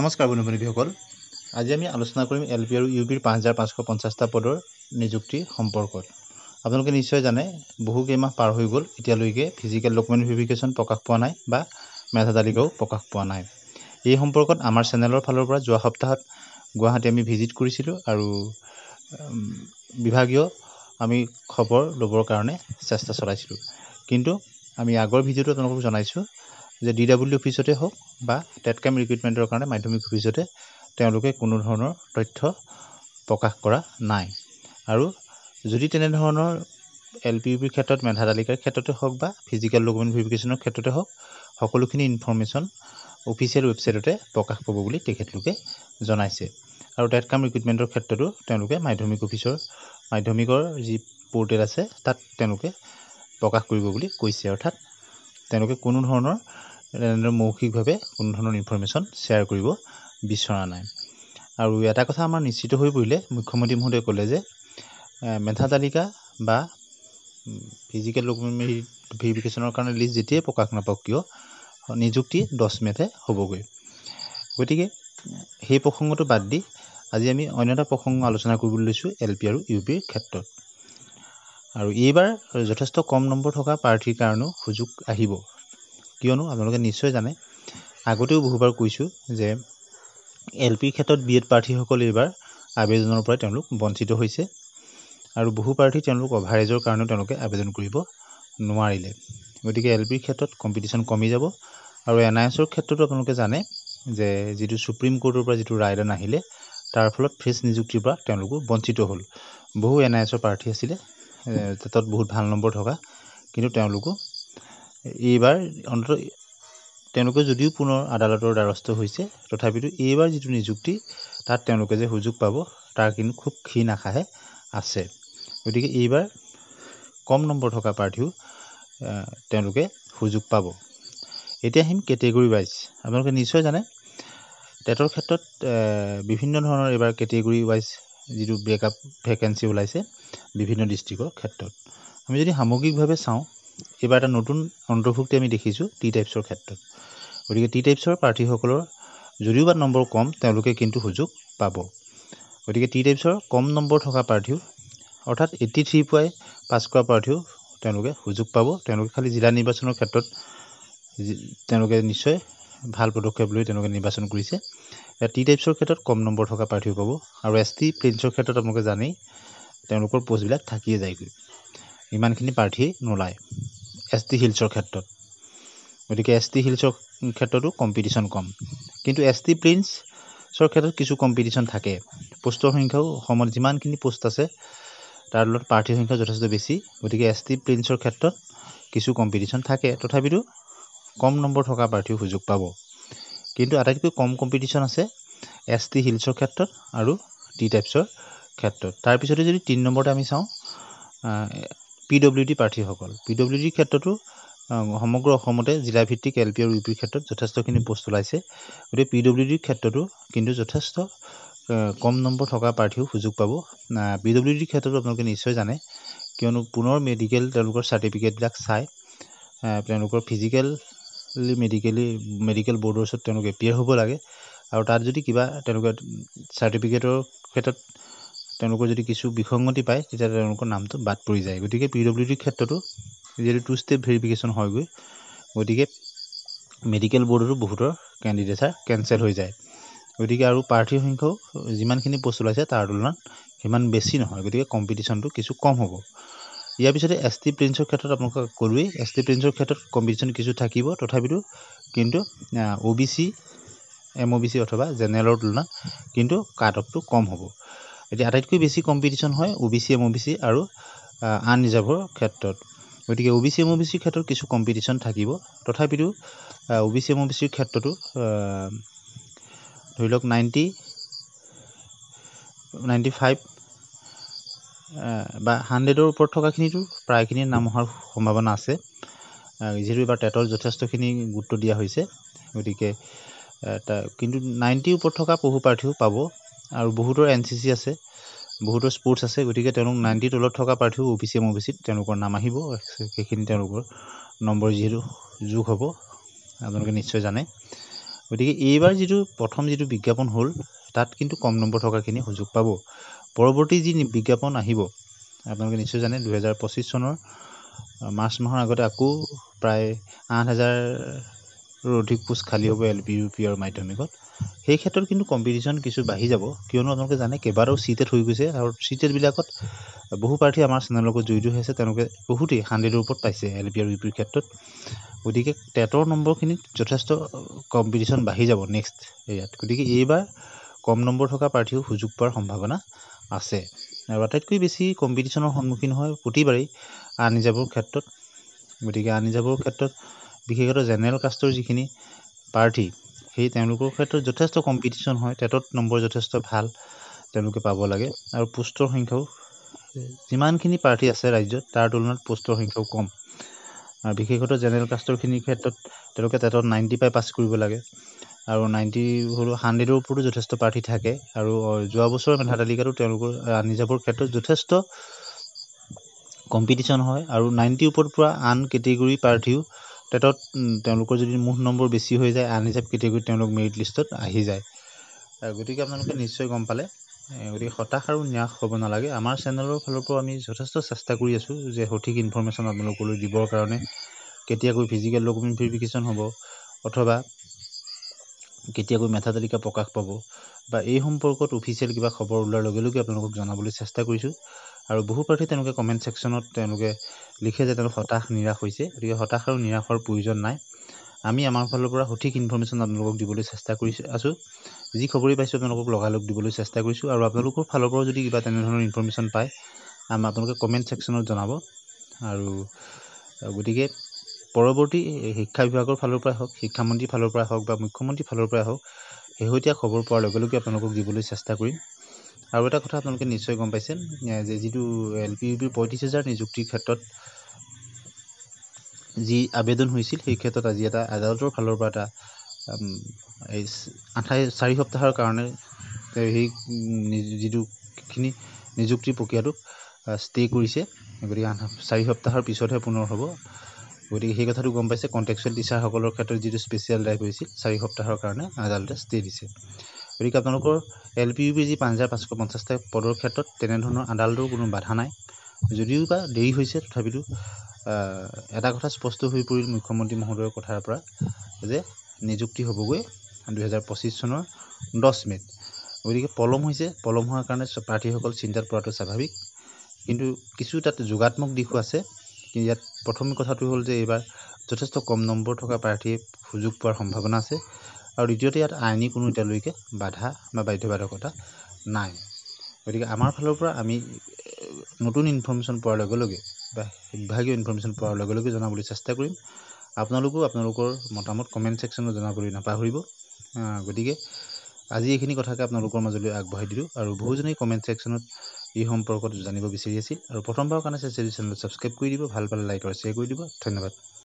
নমস্কাৰ বন্ধু বান্ধৱীসকল আজি আমি আলোচনা কৰিম এল পি আৰু ইউ পিৰ পাঁচ হাজাৰ পাঁচশ পঞ্চাছটা পদৰ নিযুক্তি সম্পৰ্কত আপোনালোকে নিশ্চয় জানে বহু কেইমাহ পাৰ হৈ গ'ল এতিয়ালৈকে ফিজিকেল ডকুমেণ্ট ভেৰিফিকেশ্যন প্ৰকাশ পোৱা নাই বা মেধা তালিকাও প্ৰকাশ পোৱা নাই এই সম্পৰ্কত আমাৰ চেনেলৰ ফালৰ পৰা যোৱা সপ্তাহত গুৱাহাটী আমি ভিজিট কৰিছিলোঁ আৰু বিভাগীয় আমি খবৰ ল'বৰ কাৰণে চেষ্টা চলাইছিলোঁ কিন্তু আমি আগৰ ভিডিঅ'টো আপোনালোকক জনাইছোঁ যে ডি ডাব্লিউ অফিচতে হওক বা টেটকেম ৰিক্ৰুইটমেণ্টৰ কাৰণে মাধ্যমিক অফিচতে তেওঁলোকে কোনো ধৰণৰ তথ্য প্ৰকাশ কৰা নাই আৰু যদি তেনেধৰণৰ এল পি ইউ বিৰ ক্ষেত্ৰত মেধা তালিকাৰ ক্ষেত্ৰতে হওক বা ফিজিকেল ডকুমেণ্ট ভেৰিফিকেশ্যনৰ ক্ষেত্ৰতে হওক সকলোখিনি ইনফৰ্মেশ্যন অফিচিয়েল ৱেবছাইটতে প্ৰকাশ পাব বুলি তেখেতলোকে জনাইছে আৰু টেট কাম ৰিক্ৰুইটমেণ্টৰ ক্ষেত্ৰতো তেওঁলোকে মাধ্যমিক অফিচৰ মাধ্যমিকৰ যি পৰ্টেল আছে তাত তেওঁলোকে প্ৰকাশ কৰিব বুলি কৈছে অৰ্থাৎ তেওঁলোকে কোনো ধৰণৰ এনেদৰে মৌখিকভাৱে কোনো ধৰণৰ ইনফৰ্মেশ্যন শ্বেয়াৰ কৰিব বিচৰা নাই আৰু এটা কথা আমাৰ নিশ্চিত হৈ পৰিলে মুখ্যমন্ত্ৰী মহোদয়ে ক'লে যে মেধা তালিকা বা ফিজিকেল ডকুমেণ্ট ভেৰিফিকেশ্যনৰ কাৰণে লিষ্ট যেতিয়াই প্ৰকাশ নাপাওক কিয় নিযুক্তি দহ মেতহে হ'বগৈ গতিকে সেই প্ৰসংগটো বাদ দি আজি আমি অন্য এটা প্ৰসংগ আলোচনা কৰিবলৈ লৈছোঁ এল পি আৰু ইউ পিৰ ক্ষেত্ৰত আৰু এইবাৰ যথেষ্ট কম নম্বৰ থকা প্ৰাৰ্থীৰ কাৰণেও সুযোগ আহিব কিয়নো আপোনালোকে নিশ্চয় জানে আগতেও বহুবাৰ কৈছোঁ যে এল পিৰ ক্ষেত্ৰত বি এড প্ৰাৰ্থীসকল এইবাৰ আবেদনৰ পৰা তেওঁলোক বঞ্চিত হৈছে আৰু বহু প্ৰাৰ্থী তেওঁলোক অভাৰেজৰ কাৰণেও তেওঁলোকে আবেদন কৰিব নোৱাৰিলে গতিকে এল পিৰ ক্ষেত্ৰত কম্পিটিশ্যন কমি যাব আৰু এন আই এছৰ ক্ষেত্ৰতো আপোনালোকে জানে যে যিটো ছুপ্ৰিম কোৰ্টৰ পৰা যিটো ৰায়দান আহিলে তাৰ ফলত ফ্ৰেছ নিযুক্তিৰ পৰা তেওঁলোকো বঞ্চিত হ'ল বহু এন আই এছৰ প্ৰাৰ্থী আছিলে তাত বহুত ভাল নম্বৰ থকা কিন্তু তেওঁলোকো এইবাৰ অন্তত তেওঁলোকে যদিও পুনৰ আদালতৰ দ্বাৰস্থ হৈছে তথাপিতো এইবাৰ যিটো নিযুক্তি তাত তেওঁলোকে যে সুযোগ পাব তাৰ কিন্তু খুব ক্ষীণ আশাহে আছে গতিকে এইবাৰ কম নম্বৰ থকা প্ৰাৰ্থীও তেওঁলোকে সুযোগ পাব এতিয়া আহিম কেটেগৰী ৱাইজ আপোনালোকে নিশ্চয় জানে টেটৰ ক্ষেত্ৰত বিভিন্ন ধৰণৰ এইবাৰ কেটেগৰী ৱাইজ যিটো বেকআপ ভেকেঞ্চি ওলাইছে বিভিন্ন ডিষ্ট্ৰিক্টৰ ক্ষেত্ৰত আমি যদি সামগ্ৰিকভাৱে চাওঁ এইবাৰ এটা নতুন অন্তৰ্ভুক্তি আমি দেখিছোঁ টি টাইপছৰ ক্ষেত্ৰত গতিকে টি টাইপছৰ প্ৰাৰ্থীসকলৰ যদিও বা নম্বৰ কম তেওঁলোকে কিন্তু সুযোগ পাব গতিকে টি টাইপছৰ কম নম্বৰ থকা প্ৰাৰ্থীও অৰ্থাৎ এইটি থ্ৰী পুৱাই পাছ কৰা প্ৰাৰ্থীও তেওঁলোকে সুযোগ পাব তেওঁলোকে খালি জিলা নিৰ্বাচনৰ ক্ষেত্ৰত তেওঁলোকে নিশ্চয় ভাল পদক্ষেপ লৈ তেওঁলোকে নিৰ্বাচন কৰিছে টি টাইপছৰ ক্ষেত্ৰত কম নম্বৰ থকা প্ৰাৰ্থীও পাব আৰু এছ টি প্লেইনছৰ ক্ষেত্ৰত আপোনালোকে জানেই তেওঁলোকৰ পষ্টবিলাক থাকিয়ে যায়গৈ ইমানখিনি প্ৰাৰ্থীয়ে নোলায় এছ টি হিলছৰ ক্ষেত্ৰত গতিকে এছ টি হিলছৰ ক্ষেত্ৰতো কম্পিটিশ্যন কম কিন্তু এছ টি প্ৰিন্সৰ ক্ষেত্ৰত কিছু কম্পিটিশ্যন থাকে পোষ্টৰ সংখ্যাও অসমত যিমানখিনি পোষ্ট আছে তাৰ লগত প্ৰাৰ্থীৰ সংখ্যা যথেষ্ট বেছি গতিকে এছ টি প্ৰিন্সৰ ক্ষেত্ৰত কিছু কম্পিটিশ্যন থাকে তথাপিতো কম নম্বৰ থকা প্ৰাৰ্থীও সুযোগ পাব কিন্তু আটাইতকৈ কম কম্পিটিশ্যন আছে এছ টি হিলছৰ ক্ষেত্ৰত আৰু টি টাইপছৰ ক্ষেত্ৰত তাৰপিছতে যদি তিনি নম্বৰতে আমি চাওঁ পি ডব্লিউ ডি প্ৰাৰ্থীসকল পি ডব্লিউ ডিৰ ক্ষেত্ৰতো সমগ্ৰ অসমতে জিলাভিত্তিক এল পি আৰু ইউ পিৰ ক্ষেত্ৰত যথেষ্টখিনি পোষ্ট ওলাইছে গতিকে পি ডব্লিউ ডিৰ ক্ষেত্ৰতো কিন্তু যথেষ্ট কম নম্বৰ থকা প্ৰাৰ্থীও সুযোগ পাব পি ডব্লিউ ডিৰ ক্ষেত্ৰতো আপোনালোকে নিশ্চয় জানে কিয়নো পুনৰ মেডিকেল তেওঁলোকৰ চাৰ্টিফিকেটবিলাক চাই তেওঁলোকৰ ফিজিকেলি মেডিকেলি মেডিকেল বৰ্ডৰ ওচৰত তেওঁলোকে এপিয়াৰ হ'ব লাগে আৰু তাত যদি কিবা তেওঁলোকে চাৰ্টিফিকেটৰ ক্ষেত্ৰত তেওঁলোকৰ যদি কিছু বিসংগতি পায় তেতিয়া তেওঁলোকৰ নামটো বাদ পৰি যায় গতিকে পি ডব্লিউ ডিৰ ক্ষেত্ৰতো যিহেতু টু ষ্টেপ ভেৰিফিকেশ্যন হয়গৈ গতিকে মেডিকেল বোৰ্ডতো বহুতৰ কেণ্ডিডেটাৰ কেঞ্চেল হৈ যায় গতিকে আৰু প্ৰাৰ্থীৰ সংখ্যাও যিমানখিনি প'ষ্ট ওলাইছে তাৰ তুলনাত সিমান বেছি নহয় গতিকে কম্পিটিশ্যনটো কিছু কম হ'ব ইয়াৰ পিছতে এছ টি প্ৰিন্সৰ ক্ষেত্ৰত আপোনালোকে ক'লোৱেই এছ টি প্ৰিন্সৰ ক্ষেত্ৰত কম্পিটিশ্যন কিছু থাকিব তথাপিতো কিন্তু O' B C M O' B C অথবা জেনেৰেলৰ তুলনাত কিন্তু কাট অফটো কম হ'ব এতিয়া আটাইতকৈ বেছি কম্পিটিশ্যন হয় O' B C M O' B C আৰু আন ৰিজাৰ্ভৰ ক্ষেত্ৰত গতিকে O' B C M O' B চিৰ ক্ষেত্ৰত কিছু কম্পিটিশ্যন থাকিব তথাপিতো O' B C M O' B চিৰ ক্ষেত্ৰতো ধৰি লওক নাইণ্টি নাইণ্টি ফাইভ বা হাণ্ড্ৰেডৰ ওপৰত থকাখিনিতো প্ৰায়খিনি নাম অহাৰ সম্ভাৱনা আছে যিহেতু এইবাৰ টেটৰ যথেষ্টখিনি গুৰুত্ব দিয়া হৈছে গতিকে কিন্তু নাইণ্টিৰ ওপৰত থকা পশু প্ৰাৰ্থীও পাব আৰু বহুতৰ এন চি চি আছে বহুতৰ স্পৰ্টছ আছে গতিকে তেওঁলোক নাইণ্টি তলত থকা প্ৰাৰ্থীও O' B C M O' B চিত তেওঁলোকৰ নাম আহিব সেইখিনি তেওঁলোকৰ নম্বৰ যিহেতু যোগ হ'ব আপোনালোকে নিশ্চয় জানে গতিকে এইবাৰ যিটো প্ৰথম যিটো বিজ্ঞাপন হ'ল তাত কিন্তু কম নম্বৰ থকাখিনি সুযোগ পাব পৰৱৰ্তী যি বিজ্ঞাপন আহিব আপোনালোকে নিশ্চয় জানে দুহেজাৰ পঁচিছ চনৰ মাৰ্চ মাহৰ আগতে আকৌ প্ৰায় আঠ হাজাৰ আৰু অধিক পোষ্ট খালী হ'ব এল পি ইউ পি আৰু মাধ্যমিকত সেই ক্ষেত্ৰত কিন্তু কম্পিটিশ্যন কিছু বাঢ়ি যাব কিয়নো আপোনালোকে জানে কেইবাটাও চি টেট হৈ গৈছে আৰু চি টেটবিলাকত বহু প্ৰাৰ্থী আমাৰ চেনেলৰ লগত জড়িত হৈ আছে তেওঁলোকে বহুতেই হাণ্ড্ৰেডৰ ওপৰত পাইছে এল পি আৰু ইউ পিৰ ক্ষেত্ৰত গতিকে টেটৰ নম্বৰখিনিত যথেষ্ট কম্পিটিশ্যন বাঢ়ি যাব নেক্সট এৰিয়াত গতিকে এইবাৰ কম নম্বৰ থকা প্ৰাৰ্থীও সুযোগ পোৱাৰ সম্ভাৱনা আছে আৰু আটাইতকৈ বেছি কম্পিটিশ্যনৰ সন্মুখীন হয় প্ৰতিবাৰেই আনি যাবৰ ক্ষেত্ৰত গতিকে আনি যাবৰ ক্ষেত্ৰত বিশেষত জেনেৰেল কাষ্টৰ যিখিনি প্ৰাৰ্থী সেই তেওঁলোকৰ ক্ষেত্ৰত যথেষ্ট কম্পিটিশ্যন হয় টেটত নম্বৰ যথেষ্ট ভাল তেওঁলোকে পাব লাগে আৰু পোষ্টৰ সংখ্যাও যিমানখিনি প্ৰাৰ্থী আছে ৰাজ্যত তাৰ তুলনাত পোষ্টৰ সংখ্যাও কম আৰু বিশেষত জেনেৰেল কাষ্টৰখিনিৰ ক্ষেত্ৰত তেওঁলোকে টেটত নাইণ্টি পাই পাছ কৰিব লাগে আৰু নাইণ্টি হ'লেও হাণ্ড্ৰেডৰ ওপৰতো যথেষ্ট প্ৰাৰ্থী থাকে আৰু যোৱা বছৰৰ মেধা তালিকাটো তেওঁলোকৰ আনি যাবৰ ক্ষেত্ৰত যথেষ্ট কম্পিটিশ্যন হয় আৰু নাইণ্টিৰ ওপৰত পৰা আন কেটেগৰী প্ৰাৰ্থীও টেটত তেওঁলোকৰ যদি মুঠ নম্বৰ বেছি হৈ যায় আন হিচাপ কেতিয়াকৈ তেওঁলোক মেৰিট লিষ্টত আহি যায় গতিকে আপোনালোকে নিশ্চয় গম পালে গতিকে হতাশ আৰু ন্যাস হ'ব নালাগে আমাৰ চেনেলৰ ফালৰ পৰা আমি যথেষ্ট চেষ্টা কৰি আছোঁ যে সঠিক ইনফৰ্মেশ্যন আপোনালোকলৈ দিবৰ কাৰণে কেতিয়াকৈ ফিজিকেল ডকুমেণ্ট ভেৰিফিকেশ্যন হ'ব অথবা কেতিয়াকৈ মেথা তালিকা প্ৰকাশ পাব বা এই সম্পৰ্কত অফিচিয়েল কিবা খবৰ ওলোৱাৰ লগে লগে আপোনালোকক জনাবলৈ চেষ্টা কৰিছোঁ আৰু বহু প্ৰাৰ্থী তেওঁলোকে কমেণ্ট ছেকশ্যনত তেওঁলোকে লিখে যে তেওঁলোক হতাশ নিৰাশ হৈছে গতিকে হতাশ আৰু নিৰাশৰ প্ৰয়োজন নাই আমি আমাৰ ফালৰ পৰা সঠিক ইনফৰ্মেশ্যন আপোনালোকক দিবলৈ চেষ্টা কৰি আছোঁ যি খবৰেই পাইছোঁ আপোনালোকক লগালগ দিবলৈ চেষ্টা কৰিছোঁ আৰু আপোনালোকৰ ফালৰ পৰাও যদি কিবা তেনেধৰণৰ ইনফৰমেশ্যন পায় আমাৰ আপোনালোকে কমেণ্ট ছেকশ্যনত জনাব আৰু গতিকে পৰৱৰ্তী শিক্ষা বিভাগৰ ফালৰ পৰাই হওক শিক্ষামন্ত্ৰীৰ ফালৰ পৰাই হওক বা মুখ্যমন্ত্ৰীৰ ফালৰ পৰাই হওক শেহতীয়া খবৰ পোৱাৰ লগে লগে আপোনালোকক দিবলৈ চেষ্টা কৰিম আৰু এটা কথা আপোনালোকে নিশ্চয় গম পাইছে যে যিটো এল পি ইউ পিৰ পঁয়ত্ৰিছ হাজাৰ নিযুক্তিৰ ক্ষেত্ৰত যি আবেদন হৈছিল সেই ক্ষেত্ৰত আজি এটা আদালতৰ ফালৰ পৰা এটা এই আঠাইছ চাৰি সপ্তাহৰ কাৰণে সেই যিটোখিনি নিযুক্তিৰ প্ৰক্ৰিয়াটোক ষ্টে' কৰিছে গতিকে চাৰি সপ্তাহৰ পিছতহে পুনৰ হ'ব গতিকে সেই কথাটো গম পাইছে কণ্টেকচুৱেল টিচাৰসকলৰ ক্ষেত্ৰত যিটো স্পেচিয়েল ড্ৰাইভ হৈছিল চাৰি সপ্তাহৰ কাৰণে আদালতে ষ্টে' দিছে গতিকে আপোনালোকৰ L P U P G পাঁচ হাজাৰ পাঁচশ পঞ্চাছটা পদৰ ক্ষেত্ৰত তেনেধৰণৰ আদালতৰ কোনো বাধা নাই যদিও বা দেৰি হৈছে তথাপিতো এটা কথা স্পষ্ট হৈ পৰিল মুখ্যমন্ত্ৰী মহোদয়ৰ কথাৰ পৰা যে নিযুক্তি হ'বগৈ দুহেজাৰ পঁচিছ চনৰ দহ মে'ত গতিকে পলম হৈছে পলম হোৱাৰ কাৰণে প্ৰাৰ্থীসকল চিন্তাত পৰাটো স্বাভাৱিক কিন্তু কিছু তাত যোগাত্মক দিশো আছে ইয়াত প্ৰথম কথাটো হ'ল যে এইবাৰ যথেষ্ট কম নম্বৰ থকা প্ৰাৰ্থীয়ে সুযোগ পোৱাৰ সম্ভাৱনা আছে আৰু দ্বিতীয়তে ইয়াত আইনী কোনো এতিয়ালৈকে বাধা বা বাধ্যবাধকতা নাই গতিকে আমাৰ ফালৰ পৰা আমি নতুন ইনফৰ্মেশ্যন পোৱাৰ লগে লগে বা বিভাগীয় ইনফৰ্মেশ্যন পোৱাৰ লগে লগে জনাবলৈ চেষ্টা কৰিম আপোনালোকো আপোনালোকৰ মতামত কমেণ্ট ছেকশ্যনত জনাবলৈ নাপাহৰিব গতিকে আজি এইখিনি কথাকে আপোনালোকৰ মাজলৈ আগবঢ়াই দিলোঁ আৰু বহুজনেই কমেণ্ট ছেকশ্যনত এই সম্পৰ্কত জানিব বিচাৰি আছিল আৰু প্ৰথমবাৰৰ কাৰণে চেনেল চেনেলত ছাবস্ক্ৰাইব কৰি দিব ভাল পালে লাইক আৰু শ্বেয়াৰ কৰি দিব ধন্যবাদ